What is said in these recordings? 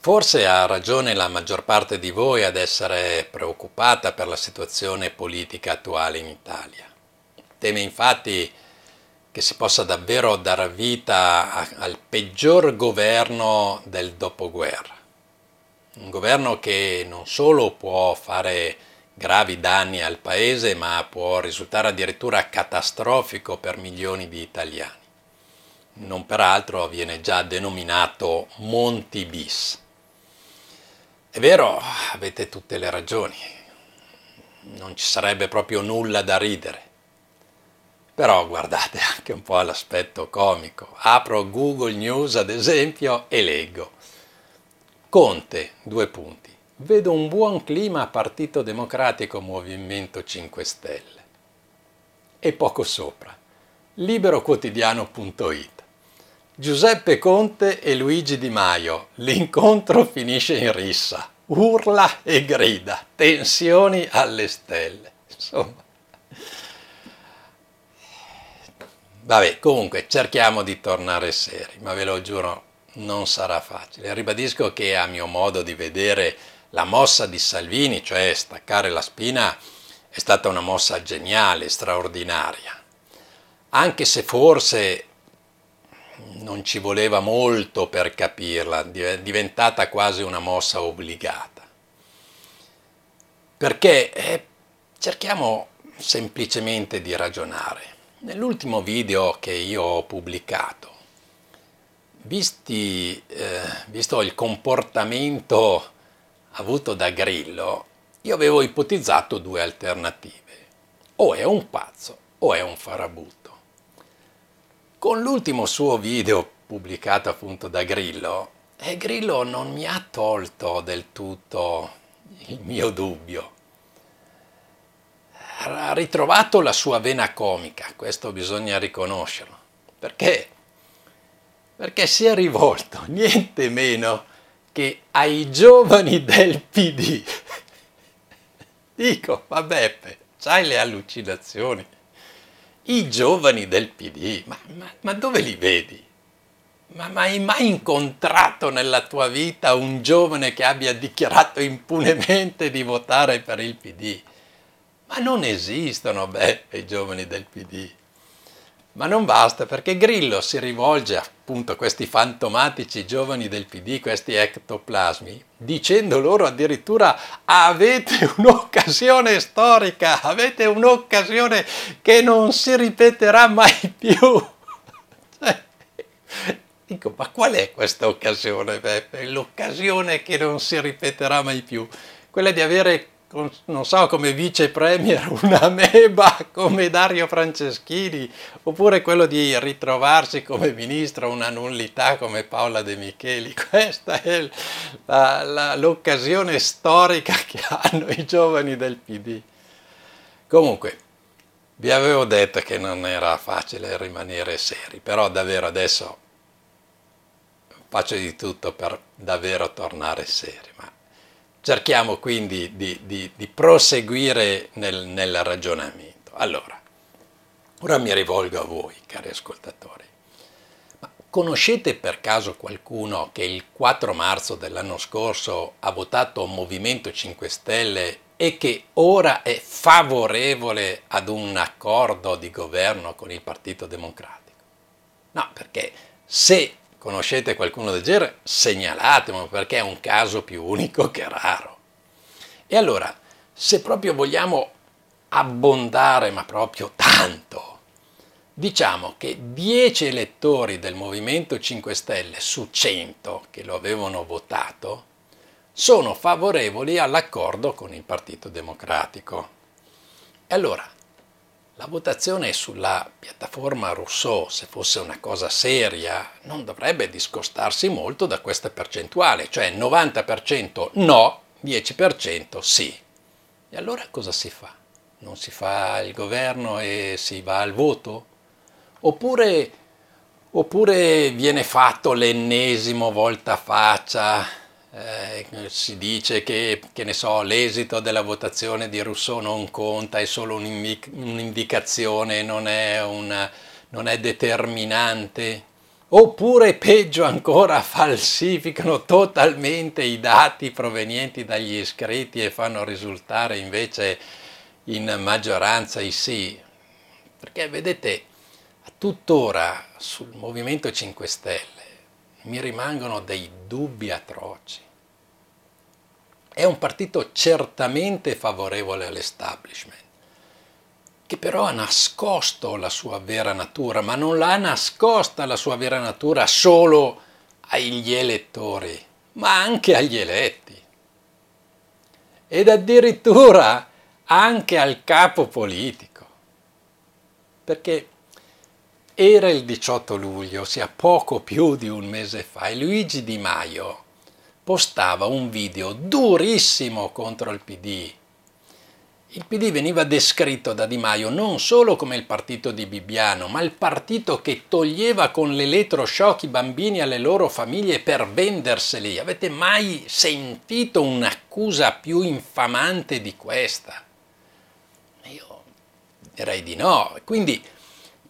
Forse ha ragione la maggior parte di voi ad essere preoccupata per la situazione politica attuale in Italia. Teme infatti che si possa davvero dar vita a, al peggior governo del dopoguerra. Un governo che non solo può fare gravi danni al paese, ma può risultare addirittura catastrofico per milioni di italiani. Non peraltro viene già denominato Monti bis. È vero, avete tutte le ragioni, non ci sarebbe proprio nulla da ridere. Però guardate anche un po' l'aspetto comico. Apro Google News ad esempio e leggo. Conte, due punti. Vedo un buon clima a Partito Democratico Movimento 5 Stelle. E poco sopra. Liberoquotidiano.it Giuseppe Conte e Luigi Di Maio. L'incontro finisce in rissa. Urla e grida. Tensioni alle stelle. Insomma. Vabbè, comunque cerchiamo di tornare seri, ma ve lo giuro, non sarà facile. Ribadisco che a mio modo di vedere la mossa di Salvini, cioè staccare la spina, è stata una mossa geniale, straordinaria. Anche se forse non ci voleva molto per capirla, è diventata quasi una mossa obbligata. Perché eh, cerchiamo semplicemente di ragionare. Nell'ultimo video che io ho pubblicato, visti, eh, visto il comportamento avuto da Grillo, io avevo ipotizzato due alternative. O è un pazzo o è un farabutto. Con l'ultimo suo video pubblicato appunto da Grillo, e eh, Grillo non mi ha tolto del tutto il mio dubbio. Ha ritrovato la sua vena comica, questo bisogna riconoscerlo. Perché? Perché si è rivolto niente meno che ai giovani del PD. Dico, vabbè, Beppe, c'hai le allucinazioni? i giovani del PD, ma, ma, ma dove li vedi? Ma, ma hai mai incontrato nella tua vita un giovane che abbia dichiarato impunemente di votare per il PD? Ma non esistono, beh, i giovani del PD. Ma non basta perché Grillo si rivolge appunto a questi fantomatici giovani del PD, questi ectoplasmi, dicendo loro addirittura avete un'occasione storica, avete un'occasione che non si ripeterà mai più. Cioè, dico, ma qual è questa occasione, Peppe? L'occasione che non si ripeterà mai più? Quella di avere con, non so, come vice premier una meba come Dario Franceschini, oppure quello di ritrovarsi come ministro una nullità come Paola De Micheli. Questa è la, la, l'occasione storica che hanno i giovani del PD. Comunque, vi avevo detto che non era facile rimanere seri, però davvero adesso faccio di tutto per davvero tornare seri. Ma Cerchiamo quindi di, di, di proseguire nel, nel ragionamento. Allora, ora mi rivolgo a voi, cari ascoltatori. Ma conoscete per caso qualcuno che il 4 marzo dell'anno scorso ha votato Movimento 5 Stelle e che ora è favorevole ad un accordo di governo con il Partito Democratico? No, perché se conoscete qualcuno del genere, segnalatemelo perché è un caso più unico che raro. E allora, se proprio vogliamo abbondare, ma proprio tanto, diciamo che 10 elettori del Movimento 5 Stelle su 100 che lo avevano votato sono favorevoli all'accordo con il Partito Democratico. E allora, la votazione sulla piattaforma Rousseau, se fosse una cosa seria, non dovrebbe discostarsi molto da questa percentuale, cioè 90% no, 10% sì. E allora cosa si fa? Non si fa il governo e si va al voto? Oppure, oppure viene fatto l'ennesimo volta faccia eh, si dice che, che so, l'esito della votazione di Rousseau non conta, è solo un'indicazione, non è, una, non è determinante. Oppure, peggio ancora, falsificano totalmente i dati provenienti dagli iscritti e fanno risultare invece in maggioranza i sì. Perché vedete, tuttora sul Movimento 5 Stelle mi rimangono dei dubbi atroci. È un partito certamente favorevole all'establishment, che però ha nascosto la sua vera natura, ma non l'ha nascosta la sua vera natura solo agli elettori, ma anche agli eletti. Ed addirittura anche al capo politico. Perché era il 18 luglio, sia poco più di un mese fa, e Luigi Di Maio postava un video durissimo contro il PD. Il PD veniva descritto da Di Maio non solo come il partito di Bibbiano, ma il partito che toglieva con l'elettroshock i bambini alle loro famiglie per venderseli. Avete mai sentito un'accusa più infamante di questa? Io direi di no. Quindi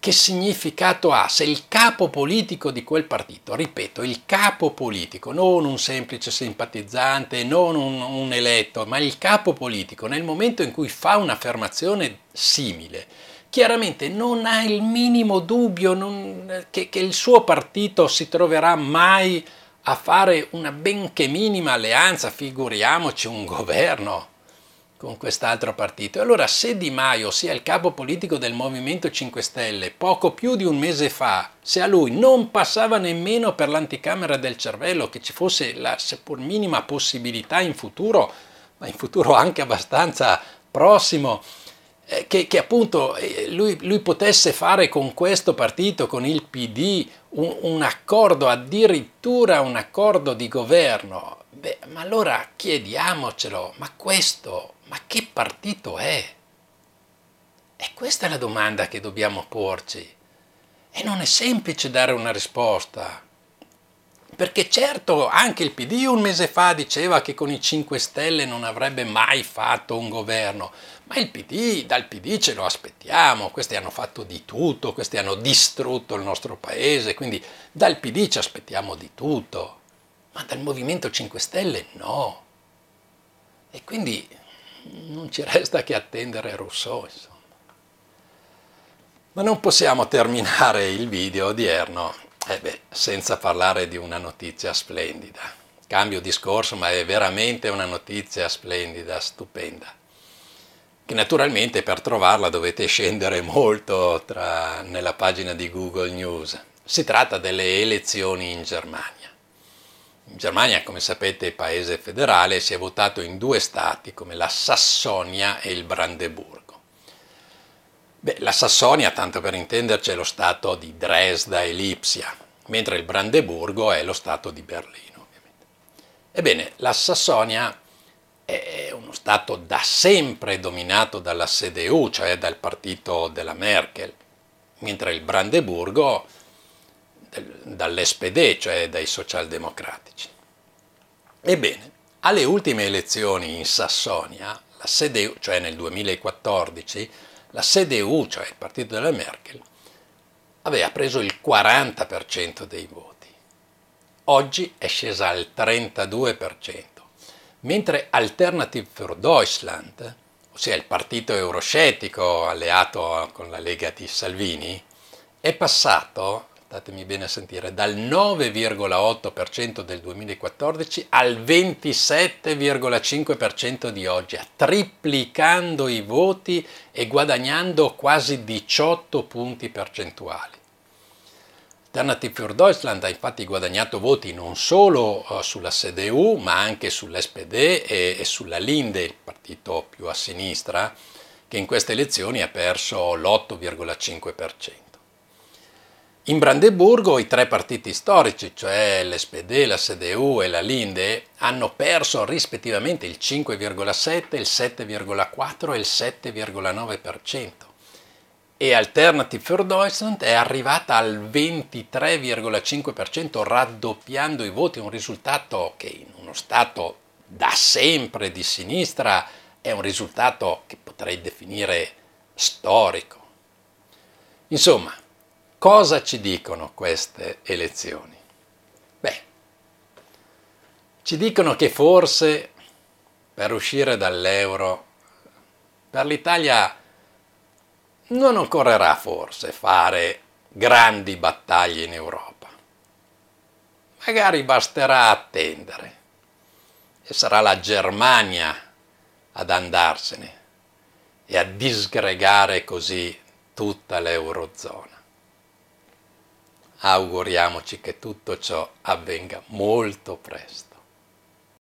che significato ha se il capo politico di quel partito, ripeto, il capo politico, non un semplice simpatizzante, non un, un eletto, ma il capo politico nel momento in cui fa un'affermazione simile, chiaramente non ha il minimo dubbio non, che, che il suo partito si troverà mai a fare una benché minima alleanza, figuriamoci un governo con quest'altro partito. Allora se Di Maio, sia il capo politico del Movimento 5 Stelle, poco più di un mese fa, se a lui non passava nemmeno per l'anticamera del cervello che ci fosse la seppur minima possibilità in futuro, ma in futuro anche abbastanza prossimo, eh, che, che, appunto eh, lui, lui, potesse fare con questo partito, con il PD, un, un accordo, addirittura un accordo di governo, beh, ma allora chiediamocelo, ma questo ma che partito è? E questa è la domanda che dobbiamo porci. E non è semplice dare una risposta. Perché certo anche il PD un mese fa diceva che con i 5 Stelle non avrebbe mai fatto un governo, ma il PD, dal PD ce lo aspettiamo, questi hanno fatto di tutto, questi hanno distrutto il nostro paese, quindi dal PD ci aspettiamo di tutto, ma dal Movimento 5 Stelle no. E quindi non ci resta che attendere Rousseau. Insomma. Ma non possiamo terminare il video odierno eh beh, senza parlare di una notizia splendida. Cambio discorso, ma è veramente una notizia splendida, stupenda. Che naturalmente per trovarla dovete scendere molto tra, nella pagina di Google News. Si tratta delle elezioni in Germania. Germania, come sapete, è paese federale, si è votato in due stati come la Sassonia e il Brandeburgo. Beh, la Sassonia, tanto per intenderci, è lo stato di Dresda e Lipsia, mentre il Brandeburgo è lo stato di Berlino. Ovviamente. Ebbene, la Sassonia è uno stato da sempre dominato dalla CDU, cioè dal partito della Merkel, mentre il Brandeburgo dall'SPD, cioè dai socialdemocratici. Ebbene, alle ultime elezioni in Sassonia, la CDU, cioè nel 2014, la CDU, cioè il partito della Merkel, aveva preso il 40% dei voti. Oggi è scesa al 32%, mentre Alternative für Deutschland, ossia il partito euroscettico alleato con la Lega di Salvini, è passato datemi bene a sentire, dal 9,8% del 2014 al 27,5% di oggi, triplicando i voti e guadagnando quasi 18 punti percentuali. Alternative für Deutschland ha infatti guadagnato voti non solo eh, sulla CDU ma anche sull'SPD e, sulla Linde, il partito più a sinistra, che in queste elezioni ha perso l'8,5%. In Brandeburgo i tre partiti storici, cioè l'SPD, la CDU e la Linde, hanno perso rispettivamente il 5,7, il 7,4 e il 7,9% e Alternative für Deutschland è arrivata al 23,5% raddoppiando i voti, un risultato che in uno Stato da sempre di sinistra è un risultato che potrei definire storico. Insomma, Cosa ci dicono queste elezioni? Beh, ci dicono che forse per uscire dall'euro, per l'Italia non occorrerà forse fare grandi battaglie in Europa. Magari basterà attendere e sarà la Germania ad andarsene e a disgregare così tutta l'Eurozona auguriamoci che tutto ciò avvenga molto presto.